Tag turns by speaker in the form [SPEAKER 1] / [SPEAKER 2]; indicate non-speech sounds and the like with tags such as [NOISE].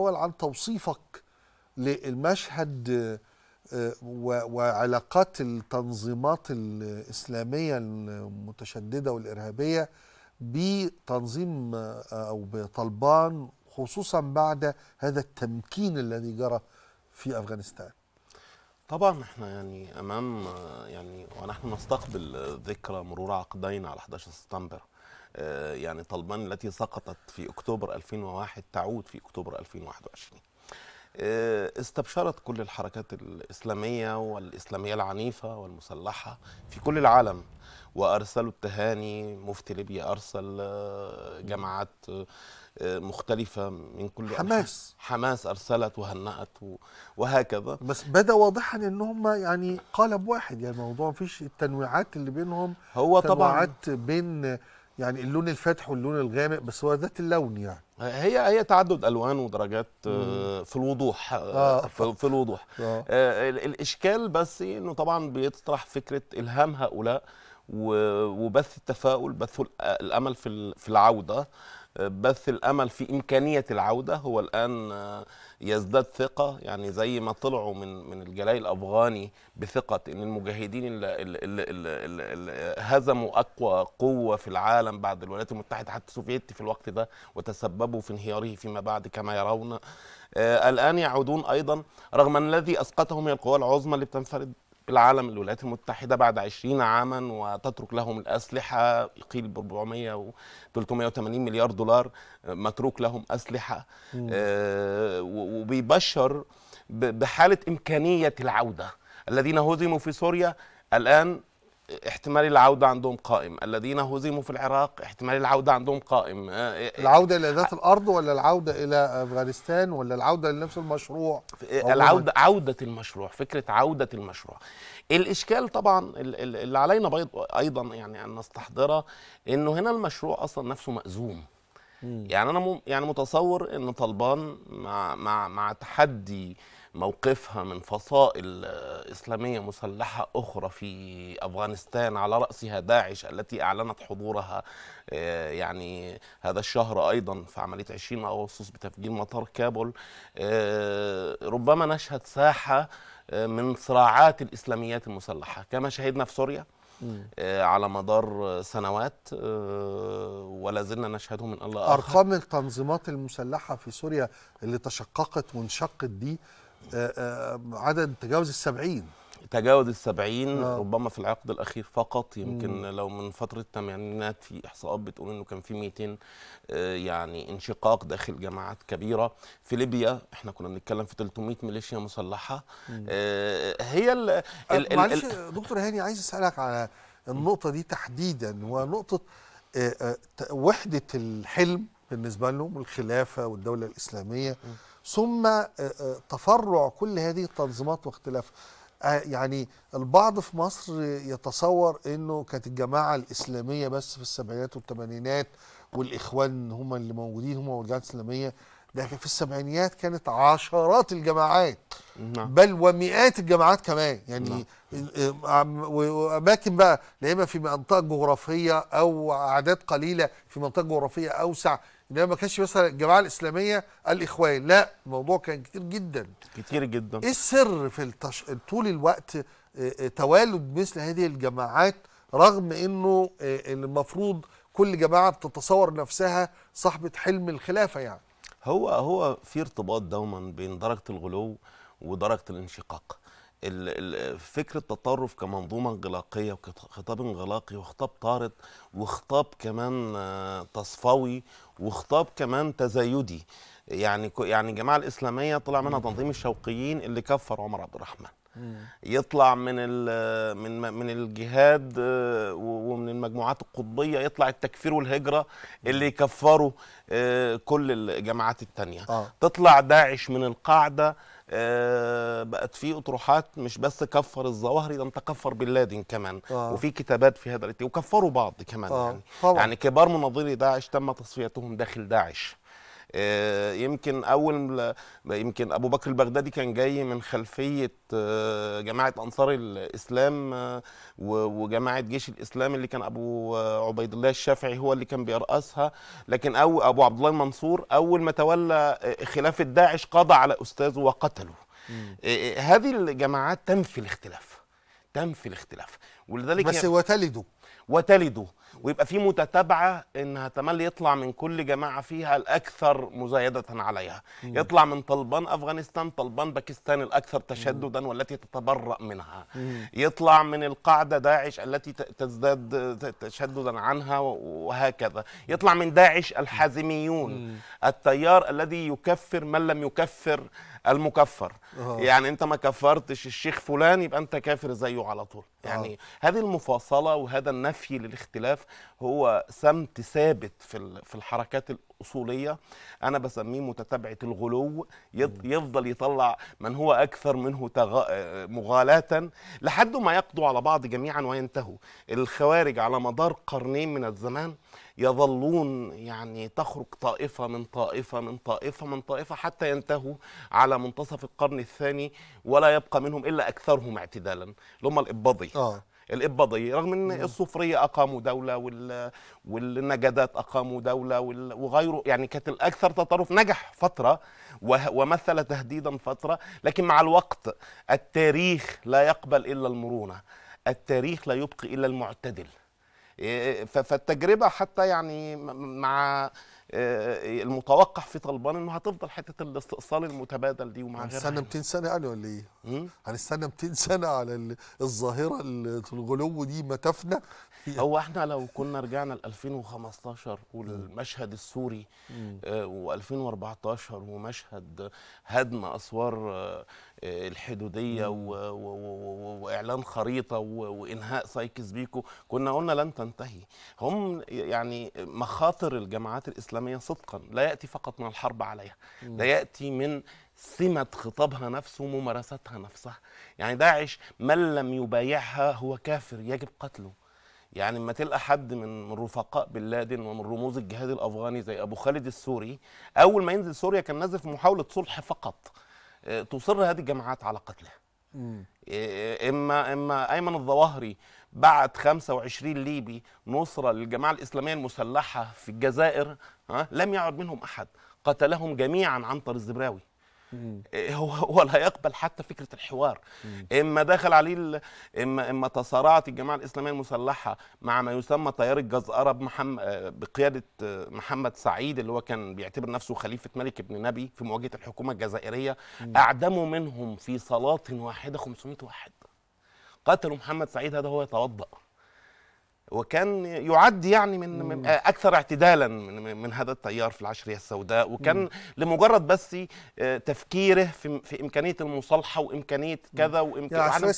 [SPEAKER 1] الاول عن توصيفك للمشهد آه، وعلاقات التنظيمات الاسلاميه المتشدده والارهابيه بتنظيم آه، او بطالبان خصوصا بعد هذا التمكين الذي جرى في افغانستان
[SPEAKER 2] طبعا احنا يعني امام آه، يعني ونحن نستقبل ذكرى مرور عقدين على 11 سبتمبر آه، يعني طالبان التي سقطت في أكتوبر 2001 تعود في أكتوبر 2021 آه، استبشرت كل الحركات الإسلامية والإسلامية العنيفة والمسلحة في كل العالم وأرسلوا التهاني مفتي ليبيا أرسل آه، جماعات مختلفة من كل حماس حماس أرسلت وهنأت وهكذا
[SPEAKER 1] بس بدا واضحا إن هم يعني قالب واحد يعني الموضوع ما فيش التنويعات اللي بينهم هو طبعا بين يعني اللون الفاتح واللون الغامق بس هو ذات اللون يعني
[SPEAKER 2] هي هي تعدد الوان ودرجات في الوضوح آه. في الوضوح آه. آه, آه. آه. آه، الاشكال بس انه طبعا بيطرح فكره الهام هؤلاء وبث التفاؤل بث الامل في العوده بث الامل في امكانيه العوده هو الان آه، يزداد ثقه يعني زي ما طلعوا من من الجلاي الافغاني بثقه ان المجاهدين اللي, اللي, اللي, اللي هزموا اقوى قوه في العالم بعد الولايات المتحده حتى السوفيتي في الوقت ده وتسببوا في انهياره فيما بعد كما يرون آه، الان يعودون ايضا رغم ان الذي اسقطهم هي القوى العظمى اللي بتنفرد العالم الولايات المتحدة بعد 20 عاما وتترك لهم الأسلحة قيل ب 400 و 380 مليار دولار متروك لهم أسلحة آه، وبيبشر بحالة إمكانية العودة الذين هزموا في سوريا الآن احتمال العودة عندهم قائم الذين هزموا في العراق احتمال العودة عندهم قائم آه، آه، العودة إلى ذات الأرض ولا العودة إلى أفغانستان ولا العودة لنفس المشروع العودة عودة المشروع فكرة عودة المشروع الإشكال طبعا اللي علينا أيضا يعني أن نستحضره أنه هنا المشروع أصلا نفسه مأزوم مم. يعني انا يعني متصور ان طالبان مع مع مع تحدي موقفها من فصائل آه، اسلاميه مسلحه اخرى في افغانستان على راسها داعش التي اعلنت حضورها آه، يعني هذا الشهر ايضا في عمليه 20 اغسطس بتفجير مطار كابول آه، ربما نشهد ساحه من صراعات الاسلاميات المسلحه كما شهدنا في سوريا آه، على مدار سنوات آه، ولا زلنا نشهده من الله آخر. أرقام
[SPEAKER 1] التنظيمات المسلحة في سوريا اللي تشققت وانشقت دي آه، عدد تجاوز السبعين
[SPEAKER 2] تجاوز السبعين آه. ربما في العقد الاخير فقط يمكن مم. لو من فتره الثمانينات في احصاءات بتقول انه كان في 200 آه، يعني انشقاق داخل جماعات كبيره في ليبيا احنا كنا بنتكلم في 300 ميليشيا مسلحه آه، هي الـ آه، الـ الـ معلش
[SPEAKER 1] دكتور هاني عايز اسالك على النقطه دي تحديدا ونقطه وحده الحلم بالنسبه لهم الخلافه والدوله الاسلاميه ثم تفرع كل هذه التنظيمات واختلافها آه، يعني البعض في مصر يتصور انه كانت الجماعه الاسلاميه بس في السبعينات والثمانينات والاخوان هم اللي موجودين هم والجماعه الاسلاميه لكن في السبعينيات كانت عشرات الجماعات نعم. بل ومئات الجماعات كمان يعني نعم. واماكن بقى لا اما في منطقه جغرافيه او اعداد قليله في منطقه جغرافيه اوسع انما ما كانش مثلا الجماعه الاسلاميه الاخوان لا الموضوع كان كتير جدا كتير جدا ايه السر في التش... طول الوقت آه، آه، توالد مثل هذه الجماعات رغم انه آه، المفروض كل جماعه بتتصور نفسها صاحبه حلم الخلافه يعني
[SPEAKER 2] هو هو في ارتباط دوما بين درجه الغلو ودرجه الانشقاق فكره التطرف كمنظومه انغلاقيه وخطاب انغلاقي وخطاب طارد وخطاب كمان آه، تصفوي وخطاب كمان تزايدي يعني يعني الجماعه الاسلاميه طلع منها تنظيم الشوقيين اللي كفر عمر عبد الرحمن يطلع من من من الجهاد آه، ومن المجموعات القطبيه يطلع التكفير والهجره اللي يكفروا آه، كل الجماعات التانية تطلع داعش من القاعده بقت في اطروحات مش بس كفر الظواهري ده انت كفر بن لادن كمان آه. وفي كتابات في هذا الاتجاه وكفروا بعض كمان آه. يعني طبعا. يعني كبار مناظري داعش تم تصفيتهم داخل داعش آه، يمكن اول يمكن ابو بكر البغدادي كان جاي من خلفيه آه، جماعه انصار الاسلام آه، وجماعه جيش الاسلام اللي كان ابو عبيد الله الشافعي هو اللي كان بيرأسها لكن أو ابو عبد الله المنصور اول ما تولى خلافه داعش قضى على استاذه وقتله آه، آه، هذه الجماعات تنفي الاختلاف تنفي الاختلاف ولذلك بس يعني وتلدوا وتلدوا ويبقى في متتابعه انها تملي يطلع من كل جماعه فيها الاكثر مزايده عليها مم. يطلع من طالبان افغانستان طالبان باكستان الاكثر تشددا مم. والتي تتبرأ منها مم. يطلع من القاعده داعش التي تزداد تشددا عنها وهكذا يطلع من داعش الحازميون مم. التيار الذي يكفر من لم يكفر المكفر أوه. يعني انت ما كفرتش الشيخ فلان يبقى انت كافر زيه على طول يعني هذه المفاصله وهذا النفي للاختلاف هو سمت ثابت في في الحركات اصوليه انا بسميه متتبعه الغلو يفضل يطلع من هو اكثر منه مغالاه لحد ما يقضوا على بعض جميعا وينتهوا الخوارج على مدار قرنين من الزمان يظلون يعني تخرج طائفه من طائفه من طائفه من طائفه حتى ينتهوا على منتصف القرن الثاني ولا يبقى منهم الا اكثرهم اعتدالا اللي هم آه. الاباضيه رغم ان الصفريه اقاموا دوله والنجدات اقاموا دوله وغير غيره يعني كانت الاكثر تطرف نجح فتره ومثل تهديدا فتره لكن مع الوقت التاريخ لا يقبل الا المرونه التاريخ لا يبقي الا المعتدل إيه، فالتجربه حتى يعني مع آه، المتوقع في طلبان انه هتفضل حته الاستئصال المتبادل دي ومع غيرها هنستنى 200
[SPEAKER 1] سنه يعني ولا ايه؟ هنستنى 200 سنه على
[SPEAKER 2] الظاهره الغلو دي تفنى [LAUGHS] هو احنا لو كنا رجعنا ل 2015 والمشهد السوري آه، و2014 ومشهد هدم اسوار آه، الحدوديه واعلان خريطه وانهاء سايكس بيكو كنا قلنا لن تنتهي هم يعني مخاطر الجماعات الاسلاميه صدقا لا ياتي فقط من الحرب عليها ده ياتي من سمة خطابها نفسه وممارستها نفسها يعني داعش من لم يبايعها هو كافر يجب قتله يعني ما تلقى حد من رفقاء بن لادن ومن رموز الجهاد الافغاني زي ابو خالد السوري اول ما ينزل سوريا كان نازل في محاوله صلح فقط تصر هذه الجماعات على قتله إيه، إيه، اما اما ايمن الظواهري بعت 25 ليبي نصره للجماعه الاسلاميه المسلحه في الجزائر لم يعد منهم احد قتلهم جميعا عنتر الزبراوي إيه، هو هو لا يقبل حتى فكره الحوار اما دخل عليه اما اما تصارعت الجماعه الاسلاميه المسلحه مع ما يسمى تيار الجزأره بمحمد آه، بقياده آه، محمد سعيد اللي هو كان بيعتبر نفسه خليفه ملك ابن نبي في مواجهه الحكومه الجزائريه اعدموا منهم في صلاه واحده 500 واحد قتلوا محمد سعيد هذا هو يتوضأ وكان يعد يعني من, من اكثر اعتدالا من, من هذا التيار في العشريه السوداء وكان مم. لمجرد بس آه، تفكيره في, في امكانيه المصالحه وامكانيه كذا وامكانيه يعني